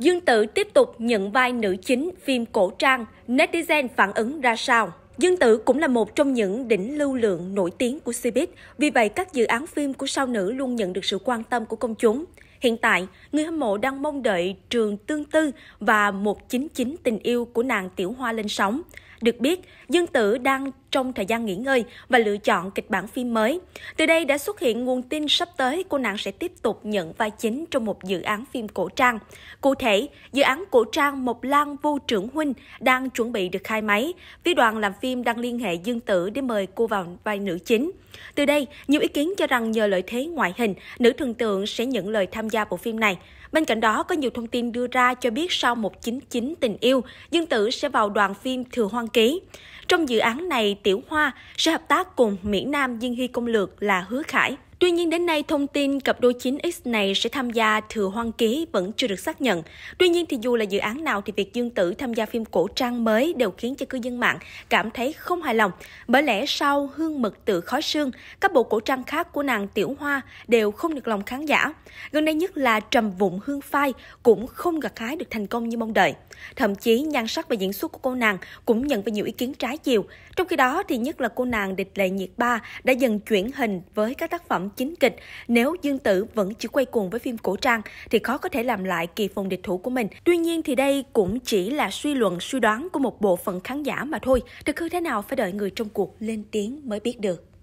Dương Tử tiếp tục nhận vai nữ chính phim cổ trang, netizen phản ứng ra sao? Dương Tử cũng là một trong những đỉnh lưu lượng nổi tiếng của Cbiz, vì vậy các dự án phim của sao nữ luôn nhận được sự quan tâm của công chúng. Hiện tại, người hâm mộ đang mong đợi Trường Tương Tư và 199 Tình Yêu của nàng Tiểu Hoa lên sóng. Được biết, Dương Tử đang trong thời gian nghỉ ngơi và lựa chọn kịch bản phim mới. Từ đây đã xuất hiện nguồn tin sắp tới cô nàng sẽ tiếp tục nhận vai chính trong một dự án phim cổ trang. Cụ thể, dự án cổ trang Mộc Lan Vu Trưởng Huynh đang chuẩn bị được khai máy. Phía đoàn làm phim đang liên hệ Dương Tử để mời cô vào vai nữ chính. Từ đây, nhiều ý kiến cho rằng nhờ lợi thế ngoại hình, nữ thần tượng sẽ nhận lời tham gia bộ phim này. Bên cạnh đó, có nhiều thông tin đưa ra cho biết sau 199 tình yêu, Dương Tử sẽ vào đoàn phim Thừa Hoang Ký. Trong dự án này, Tiểu Hoa sẽ hợp tác cùng mỹ Nam Diên Hy Công Lược là Hứa Khải. Tuy nhiên đến nay thông tin cặp đôi 9X này sẽ tham gia thừa hoang ký vẫn chưa được xác nhận. Tuy nhiên thì dù là dự án nào thì việc Dương Tử tham gia phim cổ trang mới đều khiến cho cư dân mạng cảm thấy không hài lòng. Bởi lẽ sau Hương Mực Tự Khói Sương, các bộ cổ trang khác của nàng Tiểu Hoa đều không được lòng khán giả. Gần đây nhất là Trầm Vụng Hương Phai cũng không gặt hái được thành công như mong đợi. Thậm chí nhan sắc và diễn xuất của cô nàng cũng nhận về nhiều ý kiến trái chiều. Trong khi đó thì nhất là cô nàng Địch Lệ Nhiệt Ba đã dần chuyển hình với các tác phẩm chính kịch, nếu Dương Tử vẫn chỉ quay cuồng với phim cổ trang thì khó có thể làm lại kỳ phùng địch thủ của mình. Tuy nhiên thì đây cũng chỉ là suy luận, suy đoán của một bộ phận khán giả mà thôi. Thực hư thế nào phải đợi người trong cuộc lên tiếng mới biết được.